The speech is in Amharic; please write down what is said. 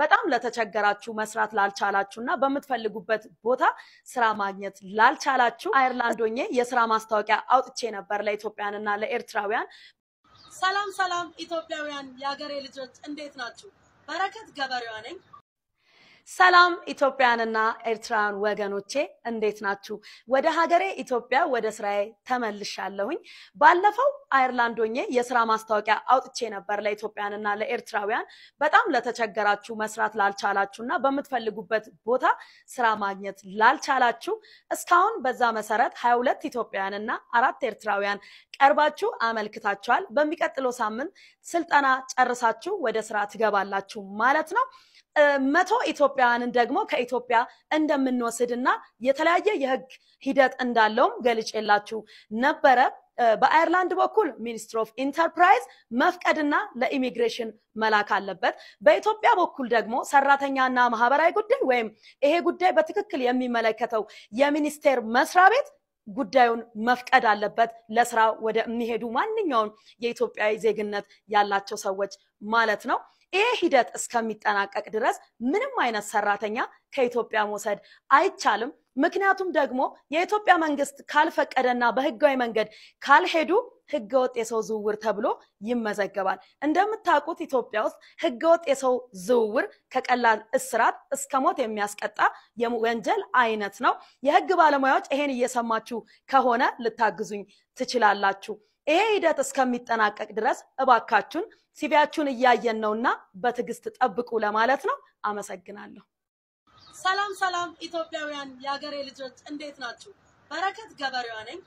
በጣም ለተቸገራችሁ መስራት ላልቻላችሁ እና በምትፈልጉበት ቦታ ስራ ማግኘት ላልቻላችሁ አይርላንድ ሆኜ የስራ ማስታወቂያ አውጥቼ ነበር ለኢትዮጵያን እና ለኤርትራውያን። ሰላም ሰላም ኢትዮጵያውያን የሀገሬ ልጆች እንዴት ናችሁ? በረከት ገበሬዋ ነኝ። ሰላም ኢትዮጵያንና ኤርትራውያን ወገኖቼ እንዴት ናችሁ? ወደ ሀገሬ ኢትዮጵያ ወደ ስራዬ ተመልሻለሁኝ። ባለፈው አየርላንድ ሆኜ የስራ ማስታወቂያ አውጥቼ ነበር ለኢትዮጵያንና ለኤርትራውያን በጣም ለተቸገራችሁ፣ መስራት ላልቻላችሁ እና በምትፈልጉበት ቦታ ስራ ማግኘት ላልቻላችሁ እስካሁን በዛ መሰረት ሀያ ሁለት ኢትዮጵያውያንና አራት ኤርትራውያን ቀርባችሁ አመልክታችኋል። በሚቀጥለው ሳምንት ስልጠና ጨርሳችሁ ወደ ስራ ትገባላችሁ ማለት ነው። መቶ ኢትዮጵያውያንን ደግሞ ከኢትዮጵያ እንደምንወስድና የተለያየ የህግ ሂደት እንዳለውም ገልጬላችሁ ነበረ። በአየርላንድ በኩል ሚኒስትር ኦፍ ኢንተርፕራይዝ መፍቀድና ለኢሚግሬሽን መላክ አለበት። በኢትዮጵያ በኩል ደግሞ ሰራተኛና ማህበራዊ ጉዳይ ወይም ይሄ ጉዳይ በትክክል የሚመለከተው የሚኒስቴር መስሪያ ቤት ጉዳዩን መፍቀድ አለበት። ለስራ ወደ የሚሄዱ ማንኛውም የኢትዮጵያዊ ዜግነት ያላቸው ሰዎች ማለት ነው። ይሄ ሂደት እስከሚጠናቀቅ ድረስ ምንም አይነት ሰራተኛ ከኢትዮጵያ መውሰድ አይቻልም። ምክንያቱም ደግሞ የኢትዮጵያ መንግስት ካልፈቀደና በህጋዊ መንገድ ካልሄዱ ህገወጥ የሰው ዝውውር ተብሎ ይመዘገባል። እንደምታውቁት ኢትዮጵያ ውስጥ ህገወጥ የሰው ዝውውር ከቀላል እስራት እስከ ሞት የሚያስቀጣ የወንጀል አይነት ነው። የህግ ባለሙያዎች ይሄን እየሰማችሁ ከሆነ ልታግዙኝ ትችላላችሁ። ይሄ ሂደት እስከሚጠናቀቅ ድረስ እባካችሁን ሲቪያችሁን እያየን ነውና በትዕግስት ጠብቁ ለማለት ነው። አመሰግናለሁ። ሰላም ሰላም፣ ኢትዮጵያውያን የሀገሬ ልጆች እንዴት ናችሁ? በረከት ገበሬዋ ነኝ።